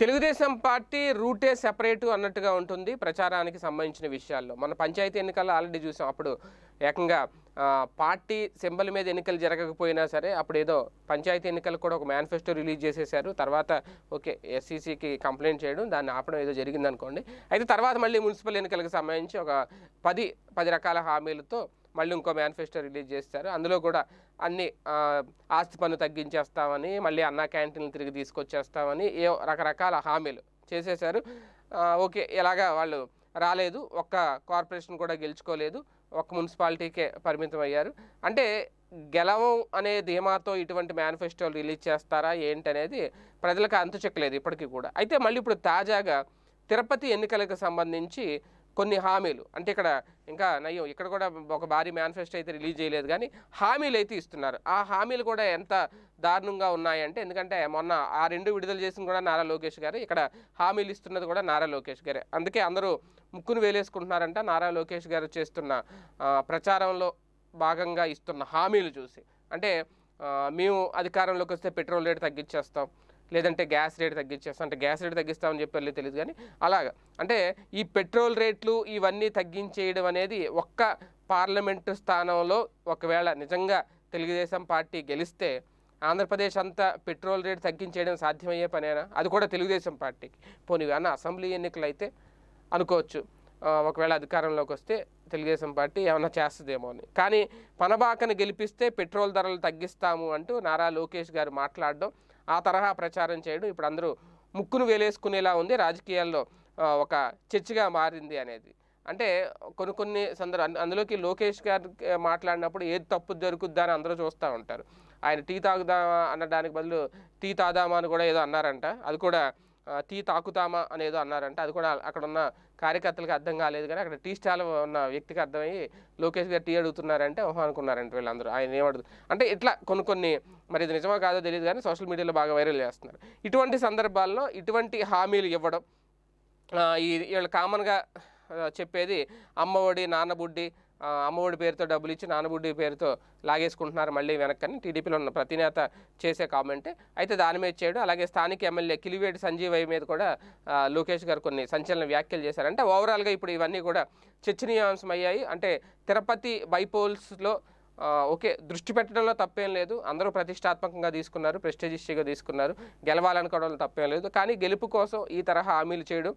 Telugu Desam party రూటే separate అన్నట్టుగా ఉంటుంది ప్రచారానికి సంబంధించిన విషయాల్లో మన పంచాయతీ ఎన్నికల్లో ఆల్రెడీ చూసాం అప్పుడు ఏకంగా పార్టీ సింబల్ మీద ఎన్నికలు జరగకపోయినా సరే అప్పుడు ఏదో పంచాయతీ ఎన్నికలు కూడా ఒక మేనిఫెస్టో రిలీజ్ చేసేసారు తర్వాత ఓకే ఎస్సీసీకి కంప్లైంట్ చేయడం దాన్ని ఆపడం ఏదో జరిగిందనుకోండి అయితే తర్వాత మళ్ళీ మున్సిపల్ ఎన్నికలకు సంబంధించి ఒక పది పది రకాల హామీలతో మళ్ళీ ఇంకో మేనిఫెస్టో రిలీజ్ చేస్తారు అందులో కూడా అన్ని ఆస్తి పన్ను తగ్గించేస్తామని మళ్ళీ అన్న క్యాంటీన్లు తిరిగి తీసుకొచ్చేస్తామని ఏ రకరకాల హామీలు చేసేశారు ఓకే ఇలాగా వాళ్ళు రాలేదు ఒక్క కార్పొరేషన్ కూడా గెలుచుకోలేదు ఒక్క మున్సిపాలిటీకే పరిమితం అయ్యారు అంటే గెలవం అనే ధీమాతో ఇటువంటి మేనిఫెస్టోలు రిలీజ్ చేస్తారా ఏంటనేది ప్రజలకు అంతు చెక్కలేదు ఇప్పటికీ కూడా అయితే మళ్ళీ ఇప్పుడు తాజాగా తిరుపతి ఎన్నికలకు సంబంధించి కొన్ని హామీలు అంటే ఇక్కడ ఇంకా నయ్యం ఇక్కడ కూడా ఒక భారీ మేనిఫెస్టో అయితే రిలీజ్ చేయలేదు కానీ హామీలు అయితే ఇస్తున్నారు ఆ హామీలు కూడా ఎంత దారుణంగా ఉన్నాయంటే ఎందుకంటే మొన్న ఆ రెండు విడుదల చేసిన కూడా నారా లోకేష్ గారు ఇక్కడ హామీలు ఇస్తున్నది కూడా నారా లోకేష్ గారే అందుకే అందరూ ముక్కును వేలేసుకుంటున్నారంట నారా లోకేష్ గారు చేస్తున్న ప్రచారంలో భాగంగా ఇస్తున్న హామీలు చూసి అంటే మేము అధికారంలోకి వస్తే పెట్రోల్ రేటు తగ్గించేస్తాం లేదంటే గ్యాస్ రేట్ తగ్గించేస్తాం అంటే గ్యాస్ రేట్ తగ్గిస్తామని చెప్పారు తెలియదు కానీ అలాగ అంటే ఈ పెట్రోల్ రేట్లు ఇవన్నీ తగ్గించేయడం అనేది ఒక్క పార్లమెంటు స్థానంలో ఒకవేళ నిజంగా తెలుగుదేశం పార్టీ గెలిస్తే ఆంధ్రప్రదేశ్ అంతా పెట్రోల్ రేట్ తగ్గించేయడం సాధ్యమయ్యే పనేనా అది కూడా తెలుగుదేశం పార్టీకి పోనీ అన్న అసెంబ్లీ ఎన్నికలు అయితే అనుకోవచ్చు ఒకవేళ అధికారంలోకి వస్తే తెలుగుదేశం పార్టీ ఏమైనా చేస్తుందేమో అని కానీ పనబాకను గెలిపిస్తే పెట్రోల్ ధరలు తగ్గిస్తాము అంటూ నారా లోకేష్ గారు మాట్లాడడం ఆ తరహా ప్రచారం చేయడం ఇప్పుడు అందరూ ముక్కును వేలేసుకునేలా ఉంది రాజకీయాల్లో ఒక చర్చగా మారింది అనేది అంటే కొన్ని కొన్ని సందర్భ అందులోకి లోకేష్ గారు మాట్లాడినప్పుడు ఏది తప్పు దొరుకుద్దా అని అందరూ చూస్తూ ఉంటారు ఆయన టీ తాగుదామా అనడానికి బదులు టీ తాదామా అని కూడా ఏదో అన్నారంట అది కూడా టీ తాకుతామా అనేదో అన్నారంటే అది కూడా అక్కడ ఉన్న కార్యకర్తలకు అర్థం కాలేదు కానీ అక్కడ టీ స్టాల్ ఉన్న వ్యక్తికి అర్థమయ్యి లోకేష్ గారు టీ అడుగుతున్నారంటే ఓహో అనుకున్నారంటే వీళ్ళందరూ ఆయన ఏమడు అంటే ఇట్లా కొన్ని కొన్ని మరి ఇది నిజమో కాదో తెలియదు కానీ సోషల్ మీడియాలో బాగా వైరల్ చేస్తున్నారు ఇటువంటి సందర్భాల్లో ఇటువంటి హామీలు ఇవ్వడం ఈ వీళ్ళు కామన్గా చెప్పేది అమ్మఒడి నాన్నబుడ్డి అమ్మఒడి పేరుతో డబ్బులు ఇచ్చి నానబుడ్డి పేరుతో లాగేసుకుంటున్నారు మళ్ళీ వెనక్కని టీడీపీలో ఉన్న ప్రతి నేత చేసే కామెంటే అయితే దాని మీద చేయడం అలాగే స్థానిక ఎమ్మెల్యే కిలివేటి సంజీవయ్య మీద కూడా లోకేష్ గారు కొన్ని సంచలన వ్యాఖ్యలు చేశారంటే ఓవరాల్గా ఇప్పుడు ఇవన్నీ కూడా చర్చనీయాంశం అయ్యాయి అంటే తిరుపతి బైపోల్స్లో ఓకే దృష్టి పెట్టడంలో తప్పేం లేదు అందరూ ప్రతిష్టాత్మకంగా తీసుకున్నారు ప్రెస్టేజిస్టీగా తీసుకున్నారు గెలవాలనుకోవడంలో తప్పేం లేదు కానీ గెలుపు కోసం ఈ తరహా హామీలు చేయడం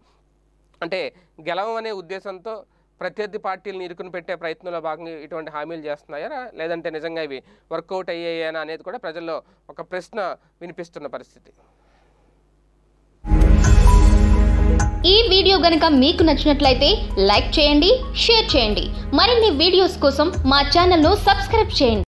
అంటే గెలవమనే ఉద్దేశంతో ప్రత్యర్థి పార్టీలను ఇరుకుని పెట్టే ప్రయత్నంలో భాగంగా ఇటువంటి హామీలు చేస్తున్నాయా లేదంటే నిజంగా ఇవి వర్కౌట్ అయ్యాయేనా అనేది కూడా ప్రజల్లో ఒక ప్రశ్న వినిపిస్తున్న పరిస్థితి ఈ వీడియో గనక మీకు నచ్చినట్లయితే లైక్ చేయండి షేర్ చేయండి మరిన్ని వీడియోస్ కోసం మా ఛానల్ను సబ్స్క్రైబ్ చేయండి